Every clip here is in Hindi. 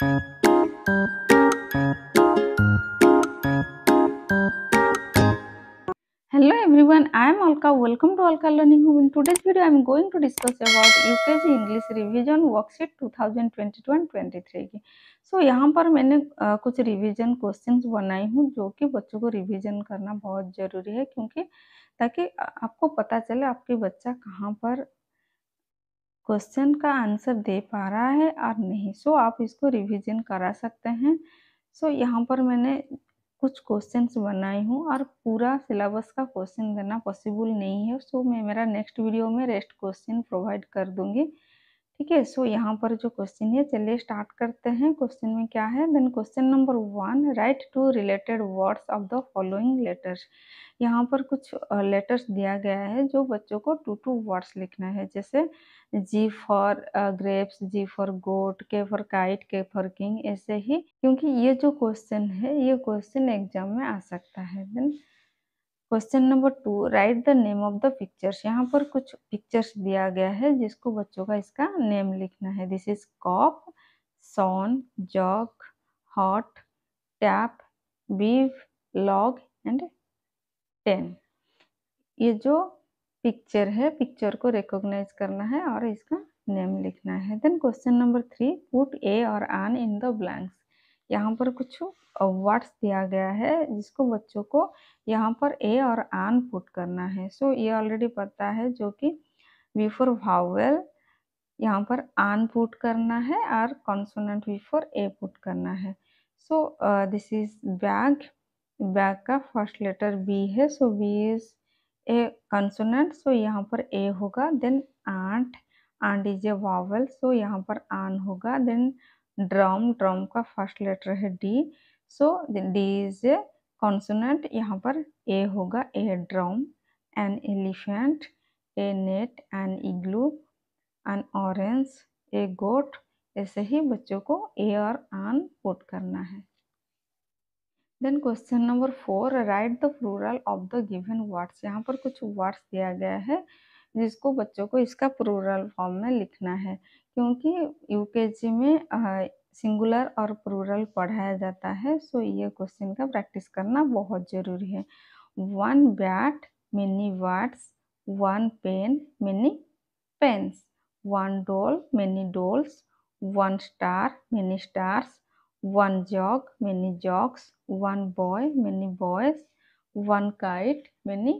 Hello everyone, I am Alka. Welcome to Alka Learning Home. In today's video, I am going to discuss about UKG English Revision Worksheet 2022-23 so, यहाँ पर मैंने आ, कुछ revision questions बनाए हूँ जो कि बच्चों को रिवीजन करना बहुत ज़रूरी है क्योंकि ताकि आपको पता चले आपके बच्चा कहाँ पर क्वेश्चन का आंसर दे पा रहा है और नहीं सो आप इसको रिवीजन करा सकते हैं सो यहाँ पर मैंने कुछ क्वेश्चंस बनाए हूँ और पूरा सिलेबस का क्वेश्चन देना पॉसिबल नहीं है सो मैं मेरा नेक्स्ट वीडियो में रेस्ट क्वेश्चन प्रोवाइड कर दूँगी ठीक है सो यहाँ पर जो क्वेश्चन है चलिए स्टार्ट करते हैं क्वेश्चन में क्या है then question number one write two related words of the following letters यहाँ पर कुछ लेटर्स दिया गया है जो बच्चों को टू टू वर्ड्स लिखना है जैसे G for grapes G for goat K for kite K for king ऐसे ही क्योंकि ये जो क्वेश्चन है ये क्वेश्चन एग्जाम में आ सकता है then question number two write the name of the pictures यहाँ पर कुछ पिक्चर्स दिया गया है जिसको बच्चों का इसका नेम लिखना है this is cop sun jug hot tap bib log and ten ये जो पिक्चर है पिक्चर को रिकॉग्नाइज करना है और इसका नेम लिखना है then question number three put a और आन इन द ब्लैंक्स यहाँ पर कुछ वर्ड्स दिया गया है जिसको बच्चों को यहाँ पर ए और आन पुट करना है सो so, ये ऑलरेडी पता है जो कि बिफोर भावेल यहाँ पर आन पुट करना है और कॉन्सोनेंट बिफोर ए पुट करना है so this is bag bag का फर्स्ट लेटर बी है so B is a consonant so यहाँ पर ए होगा then ant ant is a vowel so यहाँ पर आन होगा देन ड्रम ड्रम का फर्स्ट लेटर है D so D is a consonant यहाँ पर ए होगा a drum an elephant a net an igloo an orange a goat ऐसे ही बच्चों को ए और आन पुट करना है then question number four write the plural of the given words यहाँ पर कुछ वर्ड्स दिया गया है जिसको बच्चों को इसका प्रूरल फॉर्म में लिखना है क्योंकि यूकेजी में सिंगुलर और प्रूरल पढ़ाया जाता है सो ये क्वेश्चन का प्रैक्टिस करना बहुत ज़रूरी है one bat many words one pen many pens one doll many dolls one star many stars one jug many jugs one boy many boys one kite many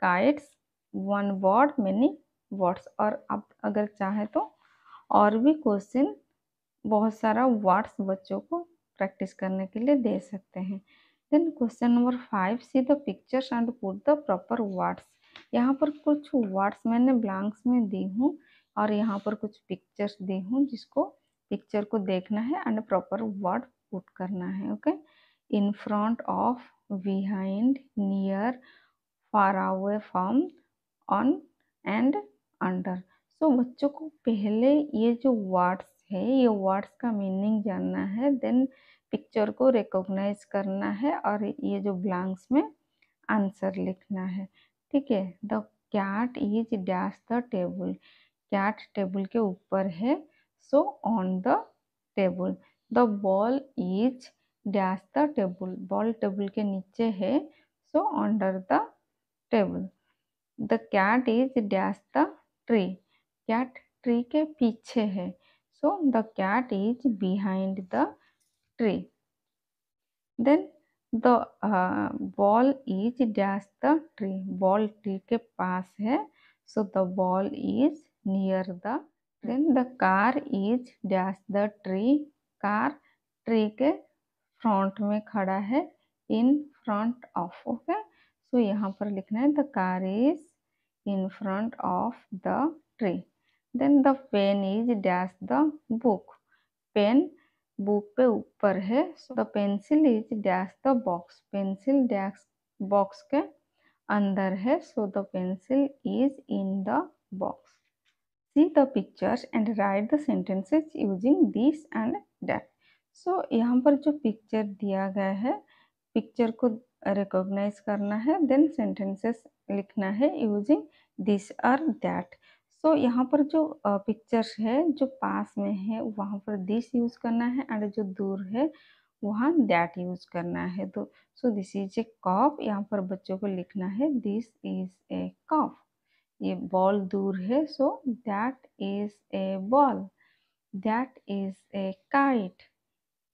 kites one word many words और आप अगर चाहें तो और भी क्वेश्चन बहुत सारा वर्ड्स बच्चों को प्रैक्टिस करने के लिए दे सकते हैं then question number five see the pictures and put the proper words यहाँ पर कुछ वर्ड्स मैंने ब्लैंक्स में दी हूँ और यहाँ पर कुछ पिक्चर्स दी हूँ जिसको पिक्चर को देखना है एंड प्रॉपर वर्ड पुट करना है okay in front of behind near far away from on and under so बच्चों को पहले ये जो वर्ड्स है ये वर्ड्स का मीनिंग जानना है देन पिक्चर को रिकॉग्नाइज करना है और ये जो ब्लैंक्स में आंसर लिखना है ठीक है the cat is dash the table cat table के ऊपर है so on the table the ball is dash the table ball table के नीचे है so under the table the cat is dash the tree cat tree के पीछे है so the cat is behind the tree then the ball is dash the tree ball tree के पास है so the ball is near the then the car is dash the tree car tree के फ्रंट में खड़ा है in front of okay so so, यहाँ पर लिखना है the car is in front of the tree then the pen is dash the book pen book पे ऊपर है so the pencil is dash the box pencil dash box के अंदर है so the pencil is in the box see the pictures and write the sentences using this and that so यहाँ पर जो पिक्चर दिया गया है पिक्चर को रिकॉग्नाइज करना है देन सेंटेंसेस लिखना है यूजिंग दिस और दैट सो यहाँ पर जो पिक्चर्स है जो पास में है वहाँ पर दिस यूज़ करना है एंड जो दूर है वहाँ दैट यूज़ करना है तो सो दिस इज ए कॉफ यहाँ पर बच्चों को लिखना है दिस इज ए कॉफ ये बॉल दूर है so that is a ball that is a kite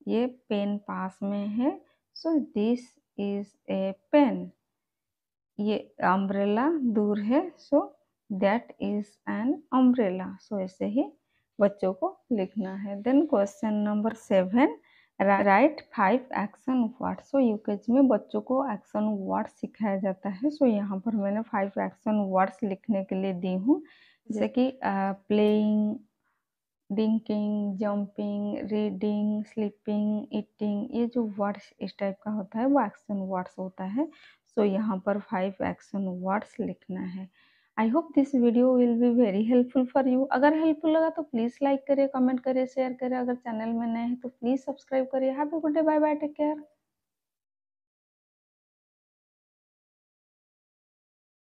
ये पेन पास में है so this is a pen. ये umbrella दूर है so that is an umbrella. So ऐसे ही बच्चों को लिखना है then question number seven write five action word so UKG में बच्चों को एक्शन वर्ड सिखाया जाता है सो so, यहाँ पर मैंने फाइव एक्शन वर्ड्स लिखने के लिए दी हूँ जैसे कि playing uh, drinking jumping reading sleeping eating ये जो वर्ड्स इस टाइप का होता है वो एक्शन वर्ड्स होता है सो so, यहाँ पर फाइव एक्शन वर्ड्स लिखना है I hope this video will be very helpful for you अगर हेल्पफुल लगा तो प्लीज़ लाइक करिए कमेंट करिए शेयर करिए अगर चैनल में नए हैं तो प्लीज़ सब्सक्राइब करिए happy good day bye bye take care